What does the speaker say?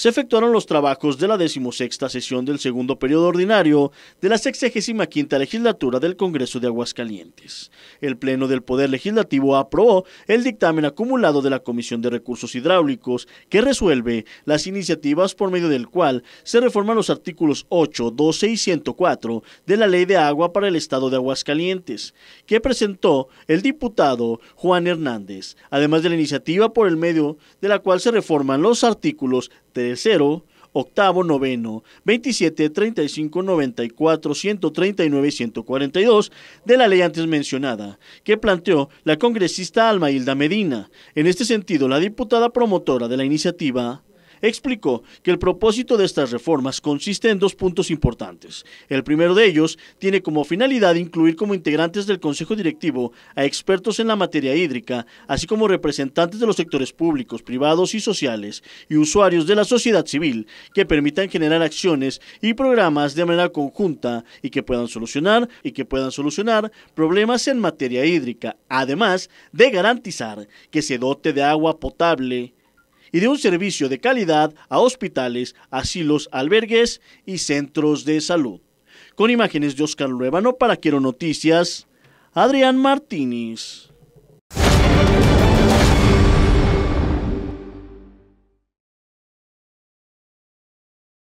se efectuaron los trabajos de la decimosexta sesión del segundo periodo ordinario de la sexagésima quinta legislatura del Congreso de Aguascalientes. El Pleno del Poder Legislativo aprobó el dictamen acumulado de la Comisión de Recursos Hidráulicos que resuelve las iniciativas por medio del cual se reforman los artículos 8, 12 y 104 de la Ley de Agua para el Estado de Aguascalientes, que presentó el diputado Juan Hernández, además de la iniciativa por el medio de la cual se reforman los artículos 3, 0 octavo, noveno, 27, 35, 94, 139 y 142 de la ley antes mencionada, que planteó la congresista Alma Hilda Medina. En este sentido, la diputada promotora de la iniciativa explicó que el propósito de estas reformas consiste en dos puntos importantes. El primero de ellos tiene como finalidad incluir como integrantes del Consejo Directivo a expertos en la materia hídrica, así como representantes de los sectores públicos, privados y sociales, y usuarios de la sociedad civil, que permitan generar acciones y programas de manera conjunta y que puedan solucionar y que puedan solucionar problemas en materia hídrica, además de garantizar que se dote de agua potable y de un servicio de calidad a hospitales, asilos, albergues y centros de salud. Con imágenes de Oscar Luevano para Quiero Noticias, Adrián Martínez.